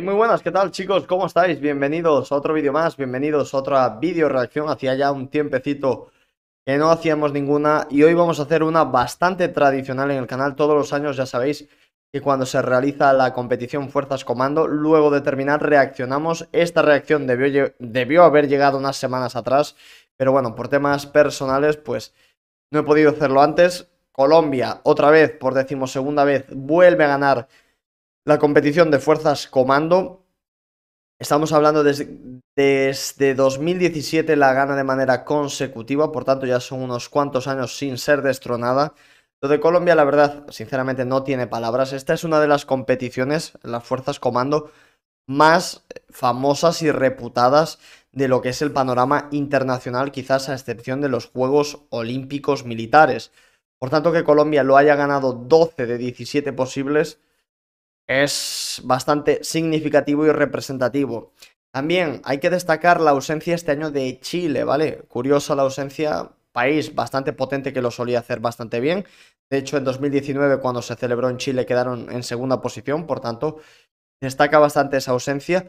muy buenas, ¿qué tal chicos? ¿Cómo estáis? Bienvenidos a otro vídeo más, bienvenidos a otra vídeo reacción, hacía ya un tiempecito que no hacíamos ninguna y hoy vamos a hacer una bastante tradicional en el canal, todos los años ya sabéis que cuando se realiza la competición Fuerzas Comando, luego de terminar reaccionamos, esta reacción debió, debió haber llegado unas semanas atrás, pero bueno, por temas personales pues no he podido hacerlo antes, Colombia otra vez por segunda vez vuelve a ganar la competición de fuerzas comando. Estamos hablando desde, desde 2017 la gana de manera consecutiva, por tanto ya son unos cuantos años sin ser destronada. Lo de Colombia, la verdad, sinceramente no tiene palabras. Esta es una de las competiciones, las fuerzas comando, más famosas y reputadas de lo que es el panorama internacional, quizás a excepción de los Juegos Olímpicos Militares. Por tanto, que Colombia lo haya ganado 12 de 17 posibles es bastante significativo y representativo. También hay que destacar la ausencia este año de Chile, ¿vale? Curiosa la ausencia, país bastante potente que lo solía hacer bastante bien. De hecho, en 2019, cuando se celebró en Chile, quedaron en segunda posición, por tanto, destaca bastante esa ausencia.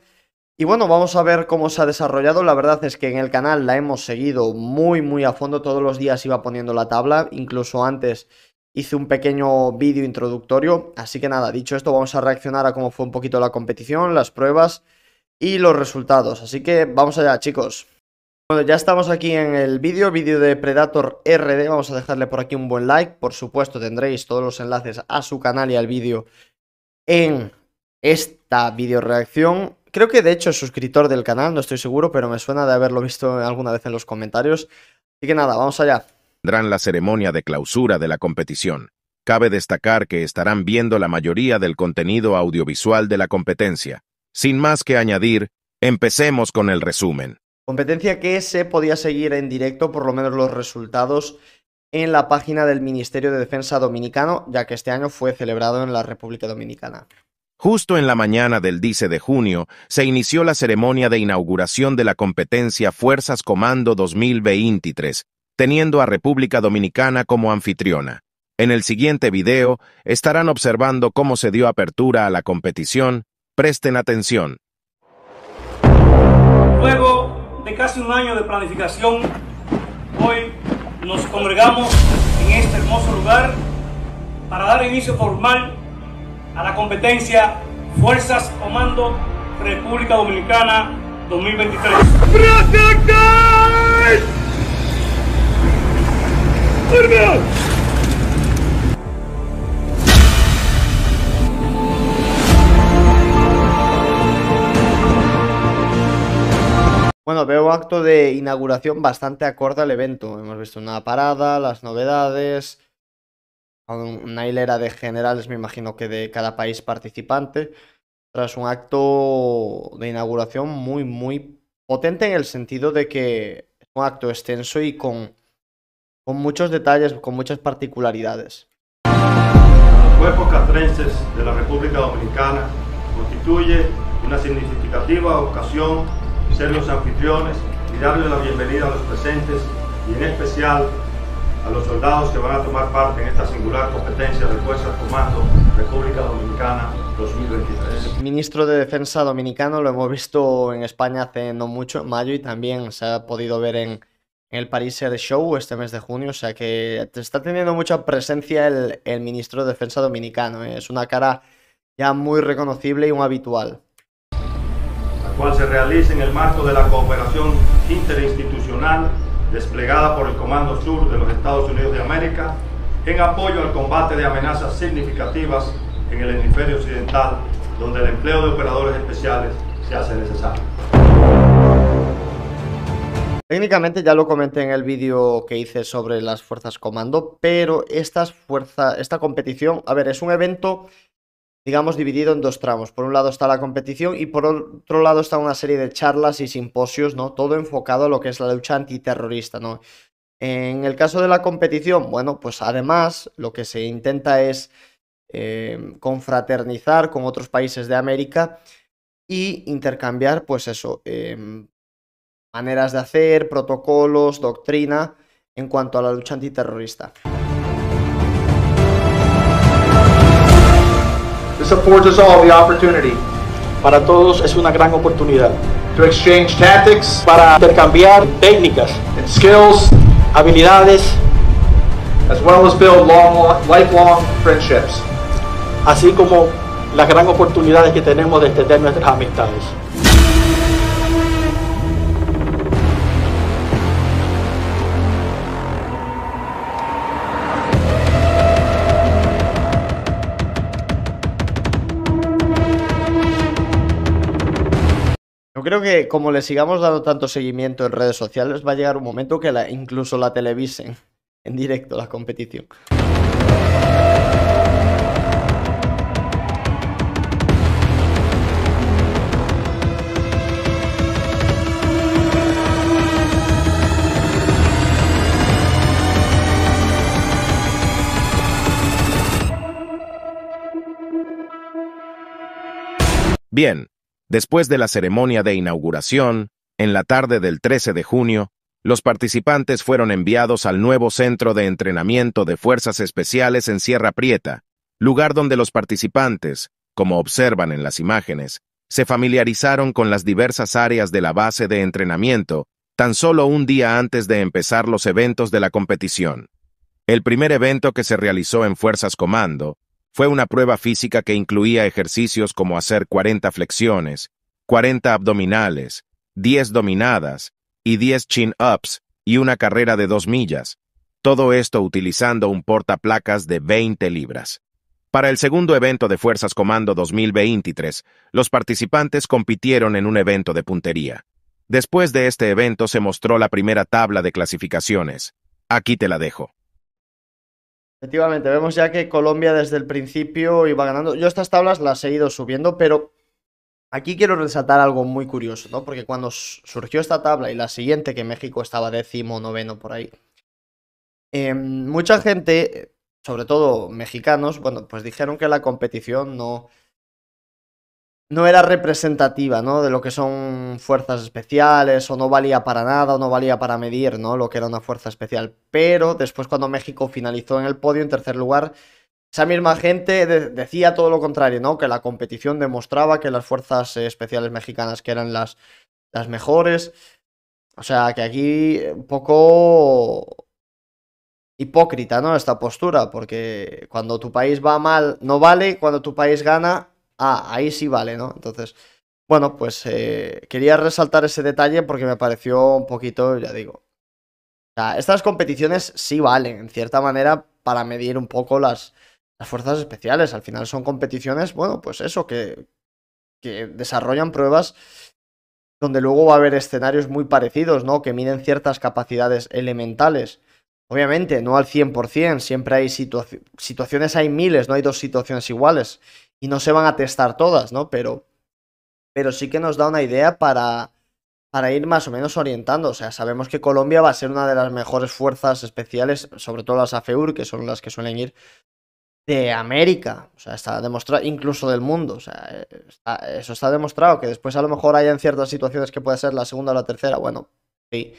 Y bueno, vamos a ver cómo se ha desarrollado. La verdad es que en el canal la hemos seguido muy, muy a fondo. Todos los días iba poniendo la tabla, incluso antes hice un pequeño vídeo introductorio. Así que nada, dicho esto, vamos a reaccionar a cómo fue un poquito la competición, las pruebas y los resultados. Así que vamos allá, chicos. Bueno, ya estamos aquí en el vídeo, vídeo de Predator RD, vamos a dejarle por aquí un buen like, por supuesto tendréis todos los enlaces a su canal y al vídeo en esta vídeo reacción. Creo que de hecho es suscriptor del canal, no estoy seguro, pero me suena de haberlo visto alguna vez en los comentarios. Así que nada, vamos allá tendrán la ceremonia de clausura de la competición. Cabe destacar que estarán viendo la mayoría del contenido audiovisual de la competencia. Sin más que añadir, empecemos con el resumen. Competencia que se podía seguir en directo, por lo menos los resultados, en la página del Ministerio de Defensa Dominicano, ya que este año fue celebrado en la República Dominicana. Justo en la mañana del 10 de junio se inició la ceremonia de inauguración de la competencia Fuerzas Comando 2023, teniendo a República Dominicana como anfitriona. En el siguiente video estarán observando cómo se dio apertura a la competición. Presten atención. Luego de casi un año de planificación, hoy nos congregamos en este hermoso lugar para dar inicio formal a la competencia Fuerzas Comando República Dominicana 2023. Bueno, veo un acto de inauguración bastante acorde al evento. Hemos visto una parada, las novedades, una hilera de generales, me imagino que de cada país participante, tras un acto de inauguración muy, muy potente en el sentido de que es un acto extenso y con con muchos detalles, con muchas particularidades. Los cuerpos castrenses de la República Dominicana constituye una significativa ocasión ser los anfitriones y darle la bienvenida a los presentes y en especial a los soldados que van a tomar parte en esta singular competencia de Fuerzas Comando República Dominicana 2023. El ministro de Defensa dominicano lo hemos visto en España hace no mucho, en mayo, y también se ha podido ver en, en el Paris Air Show este mes de junio. O sea que está teniendo mucha presencia el, el ministro de Defensa dominicano. ¿eh? Es una cara ya muy reconocible y un habitual. La cual se realiza en el marco de la cooperación interinstitucional desplegada por el Comando Sur de los Estados Unidos de América en apoyo al combate de amenazas significativas en el hemisferio occidental, donde el empleo de operadores especiales se hace necesario. Técnicamente ya lo comenté en el vídeo que hice sobre las fuerzas comando, pero estas fuerza, esta competición, a ver, es un evento, digamos, dividido en dos tramos. Por un lado está la competición y por otro lado está una serie de charlas y simposios, ¿no? Todo enfocado a lo que es la lucha antiterrorista, ¿no? En el caso de la competición, bueno, pues además lo que se intenta es eh, confraternizar con otros países de América y intercambiar, pues eso, em, maneras de hacer, protocolos, doctrina en cuanto a la lucha antiterrorista. This affords us all the opportunity. Para todos es una gran oportunidad. To exchange tactics. Para intercambiar técnicas. skills. Habilidades. Así como las gran oportunidades que tenemos de extender nuestras amistades. creo que como le sigamos dando tanto seguimiento en redes sociales, va a llegar un momento que incluso la televisen en directo la competición. Bien, Después de la ceremonia de inauguración, en la tarde del 13 de junio, los participantes fueron enviados al nuevo Centro de Entrenamiento de Fuerzas Especiales en Sierra Prieta, lugar donde los participantes, como observan en las imágenes, se familiarizaron con las diversas áreas de la base de entrenamiento tan solo un día antes de empezar los eventos de la competición. El primer evento que se realizó en Fuerzas Comando fue una prueba física que incluía ejercicios como hacer 40 flexiones, 40 abdominales, 10 dominadas y 10 chin-ups y una carrera de 2 millas, todo esto utilizando un portaplacas de 20 libras. Para el segundo evento de Fuerzas Comando 2023, los participantes compitieron en un evento de puntería. Después de este evento se mostró la primera tabla de clasificaciones. Aquí te la dejo. Efectivamente, vemos ya que Colombia desde el principio iba ganando. Yo estas tablas las he ido subiendo, pero aquí quiero resaltar algo muy curioso, ¿no? Porque cuando surgió esta tabla y la siguiente, que México estaba décimo, noveno por ahí, em, mucha gente, sobre todo mexicanos, bueno, pues dijeron que la competición no, no era representativa, ¿no? De lo que son fuerzas especiales, o no valía para nada, o no valía para medir, ¿no? Lo que era una fuerza especial. Pero después, cuando México finalizó en el podio, en tercer lugar, esa misma gente decía todo lo contrario, ¿no? Que la competición demostraba que las fuerzas eh, especiales mexicanas que eran las, las mejores. O sea, que aquí eh, un poco hipócrita, ¿no? Esta postura, porque cuando tu país va mal, no vale, cuando tu país gana, ah, ahí sí vale, ¿no? Entonces, bueno, pues eh, quería resaltar ese detalle porque me pareció un poquito, ya digo. O sea, estas competiciones sí valen, en cierta manera, para medir un poco las, fuerzas especiales. Al final son competiciones, bueno, pues eso, que, desarrollan pruebas donde luego va a haber escenarios muy parecidos, ¿no? Que miden ciertas capacidades elementales. Obviamente, no al 100%, siempre hay situaciones, hay miles, no hay dos situaciones iguales y no se van a testar todas, ¿no? Pero, pero sí que nos da una idea para, para ir más o menos orientando. O sea, sabemos que Colombia va a ser una de las mejores fuerzas especiales, sobre todo las AFEUR, que son las que suelen ir de América, o sea, está demostrado, incluso del mundo, o sea, eh, eso está demostrado, que después a lo mejor hay en ciertas situaciones que puede ser la segunda o la tercera, bueno, sí,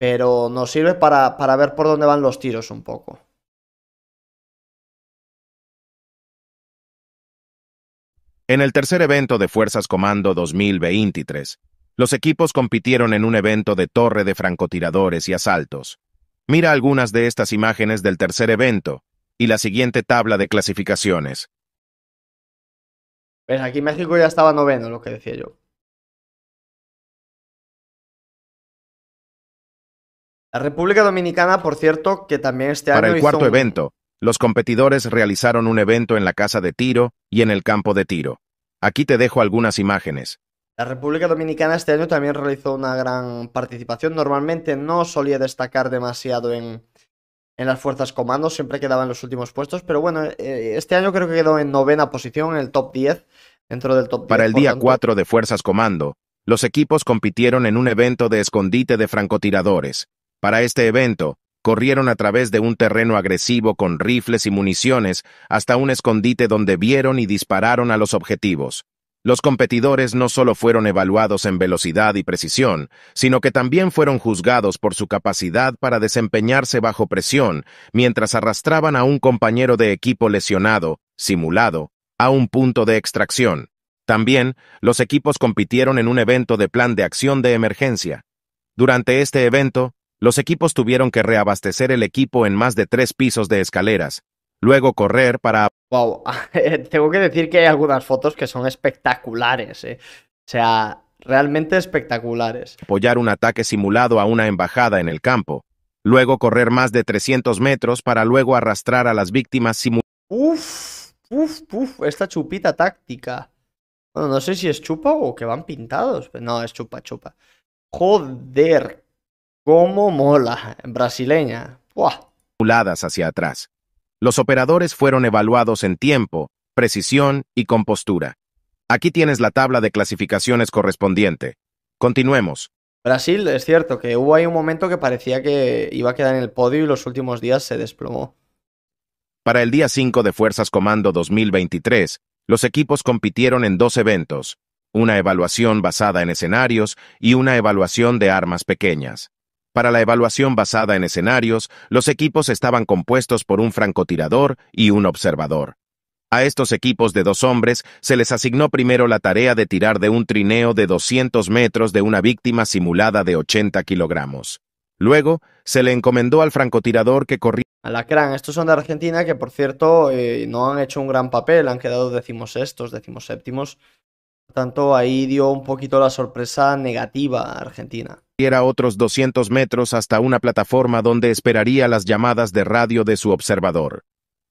pero nos sirve para, para ver por dónde van los tiros un poco. En el tercer evento de Fuerzas Comando 2023, los equipos compitieron en un evento de torre de francotiradores y asaltos. Mira algunas de estas imágenes del tercer evento y la siguiente tabla de clasificaciones. Pues aquí México ya estaba noveno, lo que decía yo. La República Dominicana, por cierto, que también este año. Para el cuarto evento, los competidores realizaron un evento en la casa de tiro y en el campo de tiro. Aquí te dejo algunas imágenes. La República Dominicana este año también realizó una gran participación. Normalmente no solía destacar demasiado en, las fuerzas comando, siempre quedaba en los últimos puestos, pero bueno, eh, este año creo que quedó en novena posición, en el top 10, dentro del top Para el día 4 de fuerzas comando, los equipos compitieron en un evento de escondite de francotiradores. Para este evento, corrieron a través de un terreno agresivo con rifles y municiones hasta un escondite donde vieron y dispararon a los objetivos. Los competidores no solo fueron evaluados en velocidad y precisión, sino que también fueron juzgados por su capacidad para desempeñarse bajo presión mientras arrastraban a un compañero de equipo lesionado, simulado, a un punto de extracción. También, los equipos compitieron en un evento de plan de acción de emergencia. Durante este evento, los equipos tuvieron que reabastecer el equipo en más de tres pisos de escaleras, luego correr para... ¡Wow! Tengo que decir que hay algunas fotos que son espectaculares, ¿eh? O sea, realmente espectaculares. Apoyar un ataque simulado a una embajada en el campo, luego correr más de 300 metros para luego arrastrar a las víctimas simuladas. ¡Uf! ¡Uf! ¡Uf! Esta chupita táctica. Bueno, no sé si es chupa o que van pintados. No, es chupa, chupa. Joder, ¡Cómo mola, brasileña. ¡Buah! hacia atrás. Los operadores fueron evaluados en tiempo, precisión y compostura. Aquí tienes la tabla de clasificaciones correspondiente. Continuemos. Brasil, es cierto que hubo ahí un momento que parecía que iba a quedar en el podio y los últimos días se desplomó. Para el día 5 de Fuerzas Comando 2023, los equipos compitieron en dos eventos, una evaluación basada en escenarios y una evaluación de armas pequeñas. Para la evaluación basada en escenarios, los equipos estaban compuestos por un francotirador y un observador. A estos equipos de dos hombres se les asignó primero la tarea de tirar de un trineo de 200 metros de una víctima simulada de 80 kilogramos. Luego, se le encomendó al francotirador que corría... Alacrán, estos son de Argentina que, por cierto, eh, no han hecho un gran papel, han quedado decimosextos, decimoséptimos tanto, ahí dio un poquito la sorpresa negativa a Argentina. Era otros 200 metros hasta una plataforma donde esperaría las llamadas de radio de su observador.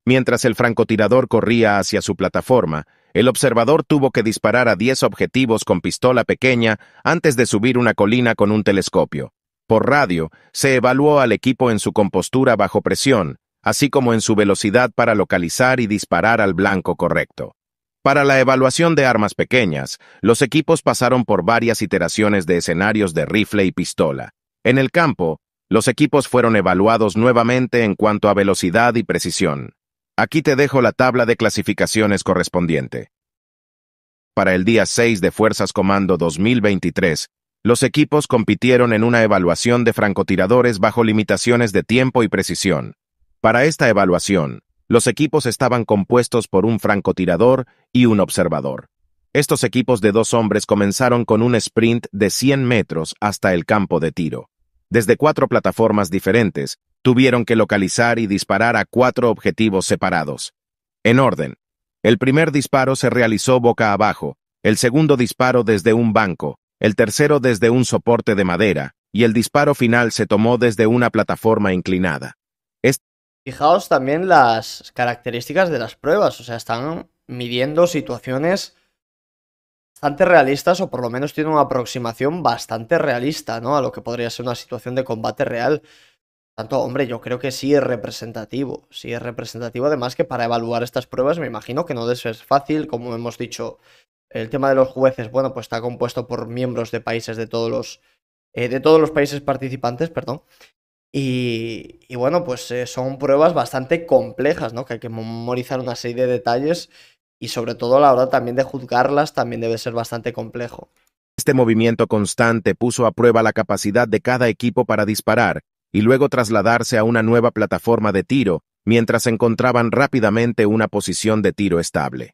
Mientras el francotirador corría hacia su plataforma, el observador tuvo que disparar a 10 objetivos con pistola pequeña antes de subir una colina con un telescopio. Por radio, se evaluó al equipo en su compostura bajo presión, así como en su velocidad para localizar y disparar al blanco correcto. Para la evaluación de armas pequeñas, los equipos pasaron por varias iteraciones de escenarios de rifle y pistola. En el campo, los equipos fueron evaluados nuevamente en cuanto a velocidad y precisión. Aquí te dejo la tabla de clasificaciones correspondiente. Para el día 6 de Fuerzas Comando 2023, los equipos compitieron en una evaluación de francotiradores bajo limitaciones de tiempo y precisión. Para esta evaluación, los equipos estaban compuestos por un francotirador y un observador. Estos equipos de dos hombres comenzaron con un sprint de 100 metros hasta el campo de tiro. Desde cuatro plataformas diferentes, tuvieron que localizar y disparar a cuatro objetivos separados. En orden, el primer disparo se realizó boca abajo, el segundo disparo desde un banco, el tercero desde un soporte de madera, y el disparo final se tomó desde una plataforma inclinada. Fijaos también las características de las pruebas, o sea, están midiendo situaciones bastante realistas o por lo menos tiene una aproximación bastante realista, ¿no? A lo que podría ser una situación de combate real. Tanto, hombre, yo creo que sí es representativo, sí es representativo, además que para evaluar estas pruebas me imagino que no debe ser fácil, como hemos dicho, el tema de los jueces, bueno, pues está compuesto por miembros de países de todos los, eh, de todos los países participantes, perdón, y, bueno, pues eh, son pruebas bastante complejas, ¿no? Que hay que memorizar una serie de detalles y sobre todo a la hora también de juzgarlas también debe ser bastante complejo. Este movimiento constante puso a prueba la capacidad de cada equipo para disparar y luego trasladarse a una nueva plataforma de tiro, mientras encontraban rápidamente una posición de tiro estable.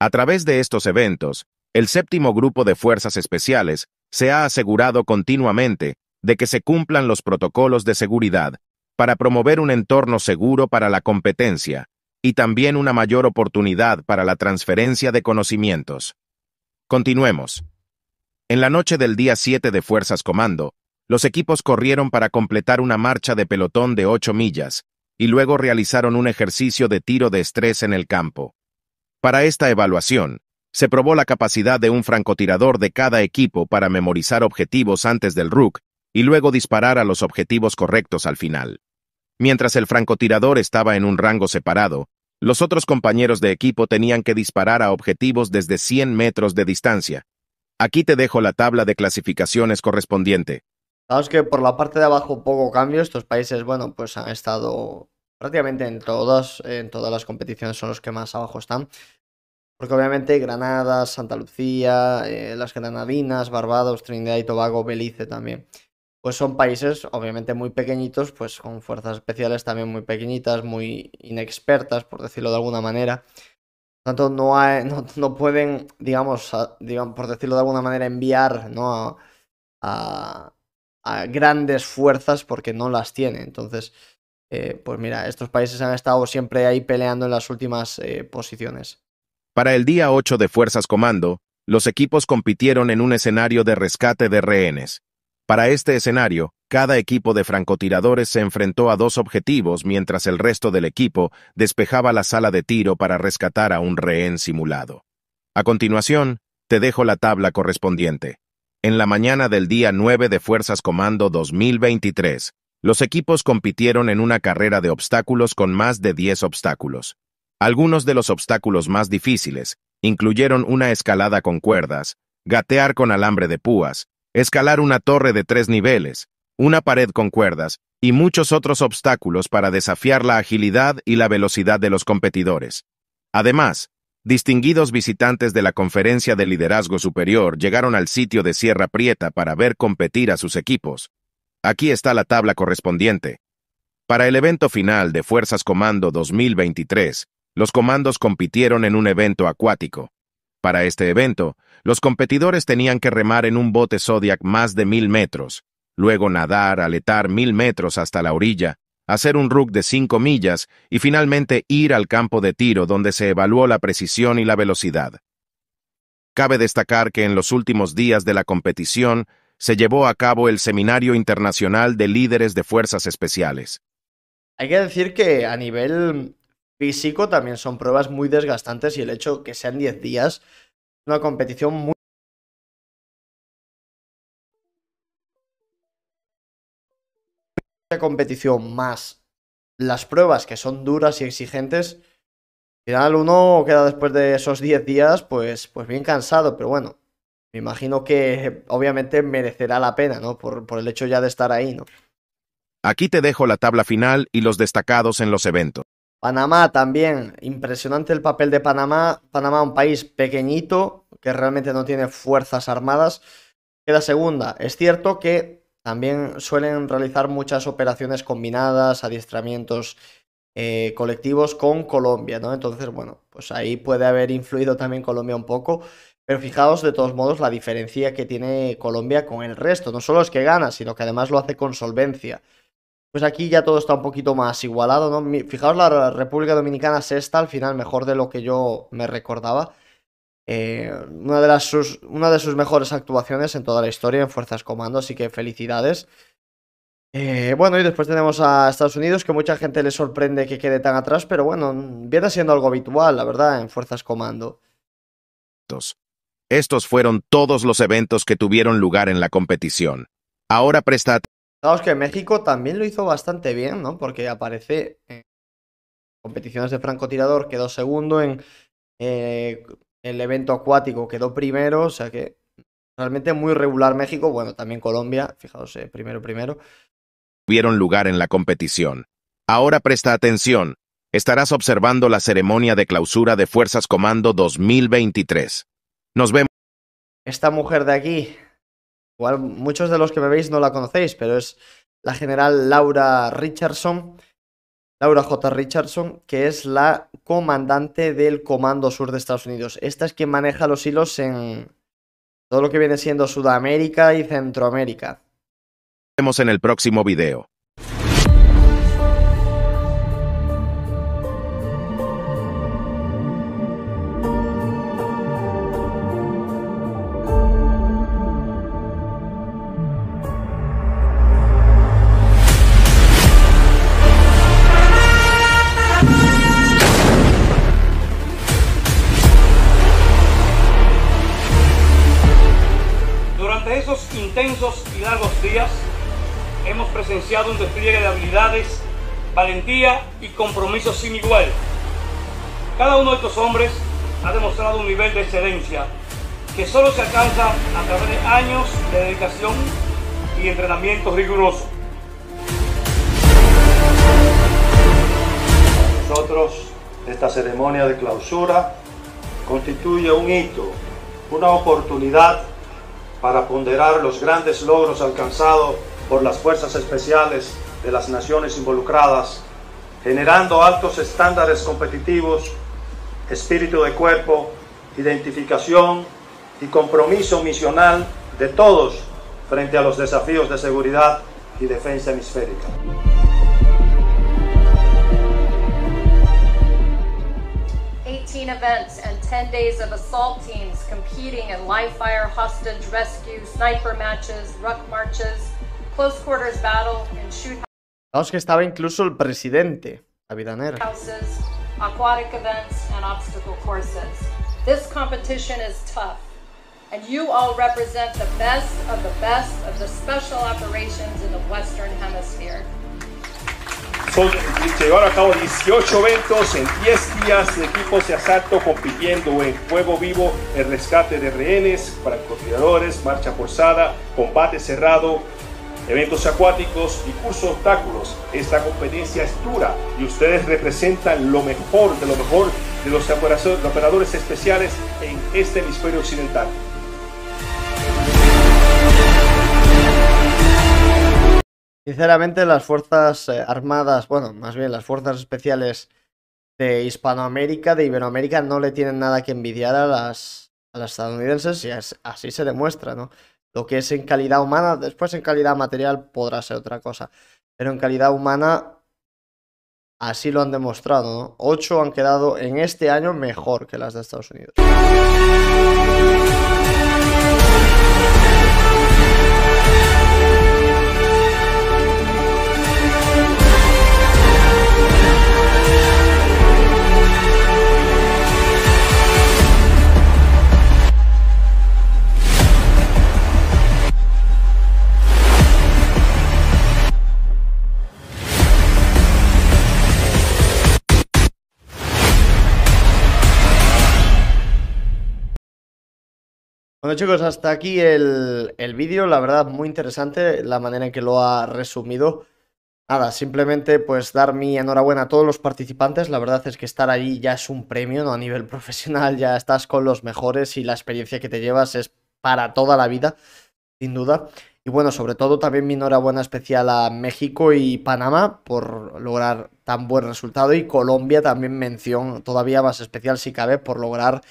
A través de estos eventos, el séptimo grupo de fuerzas especiales se ha asegurado continuamente de que se cumplan los protocolos de seguridad para promover un entorno seguro para la competencia y también una mayor oportunidad para la transferencia de conocimientos. Continuemos. En la noche del día 7 de Fuerzas Comando, los equipos corrieron para completar una marcha de pelotón de 8 millas y luego realizaron un ejercicio de tiro de estrés en el campo. Para esta evaluación, se probó la capacidad de un francotirador de cada equipo para memorizar objetivos antes del Rook y luego disparar a los objetivos correctos al final. Mientras el francotirador estaba en un rango separado, los otros compañeros de equipo tenían que disparar a objetivos desde 100 metros de distancia. Aquí te dejo la tabla de clasificaciones correspondiente. Sabes que por la parte de abajo poco cambio, estos países, bueno, pues han estado prácticamente en todas, en todas las competiciones son los que más abajo están. Porque obviamente Granada, Santa Lucía, eh, las Granadinas, Barbados, Trinidad y Tobago, Belice también. Pues son países obviamente muy pequeñitos, pues con fuerzas especiales también muy pequeñitas, muy inexpertas, por decirlo de alguna manera. tanto, no, no, pueden, digamos, por decirlo de alguna manera, enviar ¿no? a, grandes fuerzas porque no las tiene. Entonces, eh, pues mira, estos países han estado siempre ahí peleando en las últimas eh, posiciones. Para el día 8 de Fuerzas Comando, los equipos compitieron en un escenario de rescate de rehenes. Para este escenario, cada equipo de francotiradores se enfrentó a dos objetivos mientras el resto del equipo despejaba la sala de tiro para rescatar a un rehén simulado. A continuación, te dejo la tabla correspondiente. En la mañana del día 9 de Fuerzas Comando 2023, los equipos compitieron en una carrera de obstáculos con más de 10 obstáculos. Algunos de los obstáculos más difíciles incluyeron una escalada con cuerdas, gatear con alambre de púas, escalar una torre de tres niveles, una pared con cuerdas y muchos otros obstáculos para desafiar la agilidad y la velocidad de los competidores. Además, distinguidos visitantes de la Conferencia de Liderazgo Superior llegaron al sitio de Sierra Prieta para ver competir a sus equipos. Aquí está la tabla correspondiente. Para el evento final de Fuerzas Comando 2023, los comandos compitieron en un evento acuático. Para este evento, los competidores tenían que remar en un bote Zodiac más de mil metros, luego nadar, aletar mil metros hasta la orilla, hacer un rook de cinco millas y finalmente ir al campo de tiro donde se evaluó la precisión y la velocidad. Cabe destacar que en los últimos días de la competición se llevó a cabo el Seminario Internacional de Líderes de Fuerzas Especiales. Hay que decir que a nivel físico también son pruebas muy desgastantes y el hecho que sean 10 días, una competición muy... competición más las pruebas que son duras y exigentes, al final uno queda después de esos 10 días pues, pues bien cansado, pero bueno, me imagino que obviamente merecerá la pena, ¿no? Por, por el hecho ya de estar ahí, ¿no? Aquí te dejo la tabla final y los destacados en los eventos. Panamá también, impresionante el papel de Panamá. Panamá, un país pequeñito que realmente no tiene fuerzas armadas. Queda segunda. Es cierto que también suelen realizar muchas operaciones combinadas, adiestramientos eh, colectivos con Colombia, ¿no? Entonces, bueno, pues ahí puede haber influido también Colombia un poco. Pero fijaos de todos modos la diferencia que tiene Colombia con el resto. No solo es que gana, sino que además lo hace con solvencia pues aquí ya todo está un poquito más igualado, ¿no? Fijaos, la República Dominicana está al final mejor de lo que yo me recordaba. Eh, una, de las sus, una de sus mejores actuaciones en toda la historia en Fuerzas Comando, así que felicidades. Eh, bueno, y después tenemos a Estados Unidos, que mucha gente le sorprende que quede tan atrás, pero bueno, viene siendo algo habitual, la verdad, en Fuerzas Comando. Estos fueron todos los eventos que tuvieron lugar en la competición. Ahora presta Fijaos que México también lo hizo bastante bien, ¿no? Porque aparece en competiciones de francotirador, quedó segundo en eh, el evento acuático, quedó primero, o sea que realmente muy regular México, bueno, también Colombia, fijaos, eh, primero, primero. Tuvieron lugar en la competición. Ahora presta atención, estarás observando la ceremonia de clausura de Fuerzas Comando 2023. Nos vemos. Esta mujer de aquí, Igual muchos de los que me veis no la conocéis, pero es la general Laura Richardson, Laura J. Richardson, que es la comandante del Comando Sur de Estados Unidos. Esta es quien maneja los hilos en todo lo que viene siendo Sudamérica y Centroamérica. Nos vemos en el próximo video. un despliegue de habilidades, valentía y compromiso sin igual. Cada uno de estos hombres ha demostrado un nivel de excelencia que solo se alcanza a través de años de dedicación y entrenamiento riguroso. Nosotros, esta ceremonia de clausura constituye un hito, una oportunidad para ponderar los grandes logros alcanzados por las fuerzas especiales de las naciones involucradas, generando altos estándares competitivos, espíritu de cuerpo, identificación y compromiso misional de todos frente a los desafíos de seguridad y defensa hemisférica. events and 10 days of assault teams competing in live fire, hostage rescue, sniper matches, ruck marches, close quarters battle and shoot Vamos que estaba incluso el presidente, Avidanera. Houses, aquatic events and obstacle courses. This competition is tough and you all represent the best of the best of the special operations in the western hemisphere. Son, llevaron a cabo 18 eventos en 10 días de equipos de asalto compitiendo en fuego vivo, el rescate de rehenes, francotiradores, marcha forzada, combate cerrado, eventos acuáticos y cursos obstáculos. Esta competencia es dura y ustedes representan lo mejor de lo mejor de los operadores especiales en este hemisferio occidental. Sinceramente, las Fuerzas eh, Armadas, bueno, más bien las Fuerzas Especiales de Hispanoamérica, de Iberoamérica, no le tienen nada que envidiar a las, a las estadounidenses y así se demuestra, ¿no? Lo que es en calidad humana, después en calidad material podrá ser otra cosa. Pero en calidad humana, así lo han demostrado, Ocho han quedado en este año mejor que las de Estados Unidos. chicos, hasta aquí el, vídeo, la verdad muy interesante la manera en que lo ha resumido. Nada, simplemente pues dar mi enhorabuena a todos los participantes, la verdad es que estar ahí ya es un premio, ¿no? A nivel profesional ya estás con los mejores y la experiencia que te llevas es para toda la vida, sin duda. Y bueno, sobre todo también mi enhorabuena especial a México y Panamá por lograr tan buen resultado y Colombia también mención todavía más especial si cabe por lograr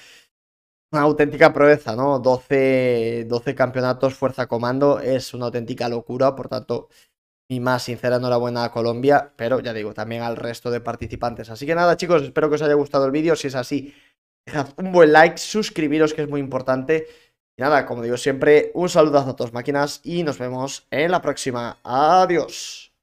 una auténtica proeza, ¿no? 12, 12 campeonatos Fuerza Comando es una auténtica locura, por tanto, mi más sincera enhorabuena a Colombia, pero ya digo, también al resto de participantes. Así que nada, chicos, espero que os haya gustado el vídeo. Si es así, dejad un buen like, suscribiros, que es muy importante. Y nada, como digo siempre, un saludazo a todos máquinas y nos vemos en la próxima. Adiós.